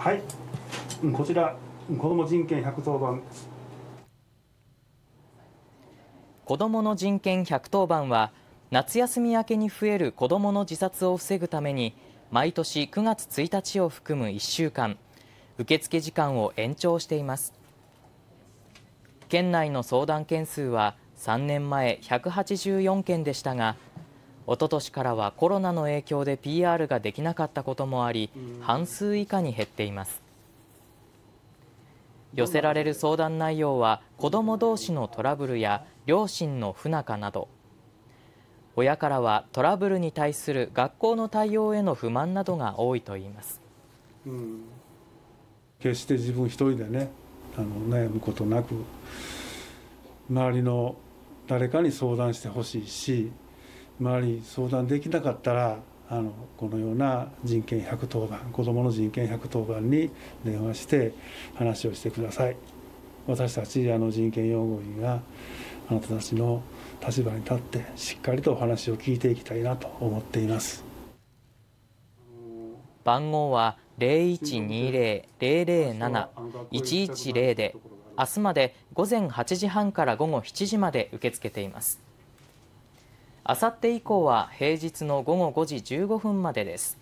はい、こちら、子ども人権百1番。子どもの人権110番は、夏休み明けに増える子どもの自殺を防ぐために、毎年9月1日を含む1週間、受付時間を延長しています。県内の相談件数は3年前184件でしたが、おととしからはコロナの影響で PR ができなかったこともあり半数以下に減っています寄せられる相談内容は子ども同士のトラブルや両親の不仲など親からはトラブルに対する学校の対応への不満などが多いといいます、うん、決して自分一人でねあの悩むことなく周りの誰かに相談してほしいし周りに相談できなかったらあのこのような人権110番子どもの人権110番に電話して話をしてください私たちあの人権擁護員があなたたちの立場に立ってしっかりとお話を聞いていきたいなと思っています番号は0120-007-110で明日まで午前8時半から午後7時まで受け付けていますあさって以降は平日の午後5時15分までです。